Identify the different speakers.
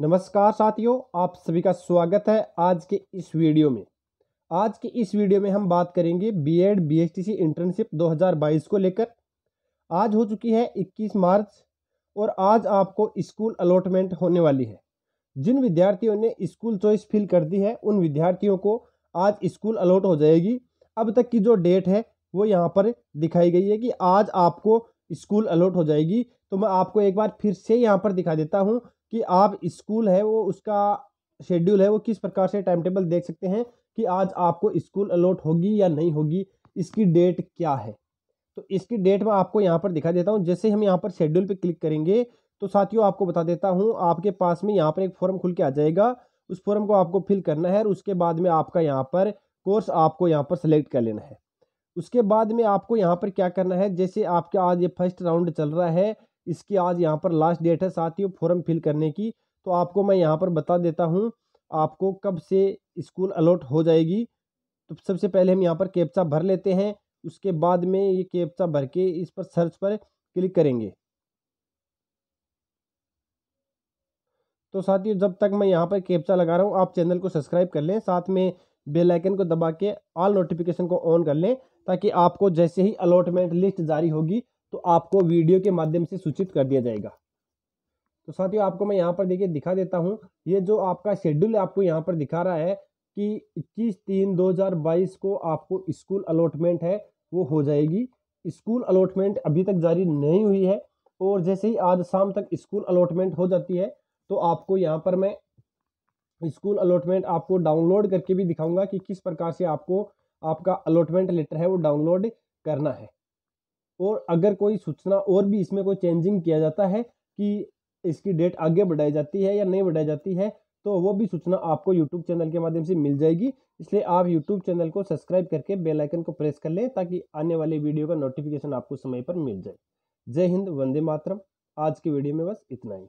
Speaker 1: नमस्कार साथियों आप सभी का स्वागत है आज के इस वीडियो में आज के इस वीडियो में हम बात करेंगे बीएड बीएसटीसी इंटर्नशिप 2022 को लेकर आज हो चुकी है 21 मार्च और आज आपको स्कूल अलॉटमेंट होने वाली है जिन विद्यार्थियों ने स्कूल चॉइस फिल कर दी है उन विद्यार्थियों को आज स्कूल अलॉट हो जाएगी अब तक की जो डेट है वो यहाँ पर दिखाई गई है कि आज आपको स्कूल अलॉट हो जाएगी तो मैं आपको एक बार फिर से यहाँ पर दिखा देता हूँ कि आप स्कूल है वो उसका शेड्यूल है वो किस प्रकार से टाइम टेबल देख सकते हैं कि आज आपको स्कूल अलॉट होगी या नहीं होगी इसकी डेट क्या है तो इसकी डेट मैं आपको यहाँ पर दिखा देता हूँ जैसे हम यहाँ पर शेड्यूल पे क्लिक करेंगे तो साथियों आपको बता देता हूँ आपके पास में यहाँ पर एक फॉर्म खुल के आ जाएगा उस फॉर्म को आपको फिल करना है और उसके बाद में आपका यहाँ पर कोर्स आपको यहाँ पर सेलेक्ट कर लेना है उसके बाद में आपको यहाँ पर क्या करना है जैसे आपका आज ये फर्स्ट राउंड चल रहा है इसकी आज यहाँ पर लास्ट डेट है साथ ही फॉर्म फिल करने की तो आपको मैं यहाँ पर बता देता हूँ आपको कब से स्कूल अलॉट हो जाएगी तो सबसे पहले हम यहाँ पर कैप्चा भर लेते हैं उसके बाद में ये कैप्चा भर के इस पर सर्च पर क्लिक करेंगे तो साथियों जब तक मैं यहाँ पर कैप्चा लगा रहा हूँ आप चैनल को सब्सक्राइब कर लें साथ में बेल आइकन को दबा के ऑल नोटिफिकेशन को ऑन कर लें ताकि आपको जैसे ही अलॉटमेंट लिस्ट जारी होगी तो आपको वीडियो के माध्यम से सूचित कर दिया जाएगा तो साथियों आपको मैं यहाँ पर देखिए दिखा देता हूँ ये जो आपका शेड्यूल आपको यहाँ पर दिखा रहा है कि 21 तीन 2022 को आपको स्कूल अलॉटमेंट है वो हो जाएगी स्कूल अलॉटमेंट अभी तक जारी नहीं हुई है और जैसे ही आज शाम तक स्कूल अलॉटमेंट हो जाती है तो आपको यहाँ पर मैं स्कूल अलॉटमेंट आपको डाउनलोड करके भी दिखाऊंगा कि किस प्रकार से आपको आपका अलॉटमेंट लेटर है वो डाउनलोड करना है और अगर कोई सूचना और भी इसमें कोई चेंजिंग किया जाता है कि इसकी डेट आगे बढ़ाई जाती है या नहीं बढ़ाई जाती है तो वो भी सूचना आपको यूट्यूब चैनल के माध्यम से मिल जाएगी इसलिए आप यूट्यूब चैनल को सब्सक्राइब करके बेल आइकन को प्रेस कर लें ताकि आने वाले वीडियो का नोटिफिकेशन आपको समय पर मिल जाए जय हिंद वंदे मातरम आज की वीडियो में बस इतना ही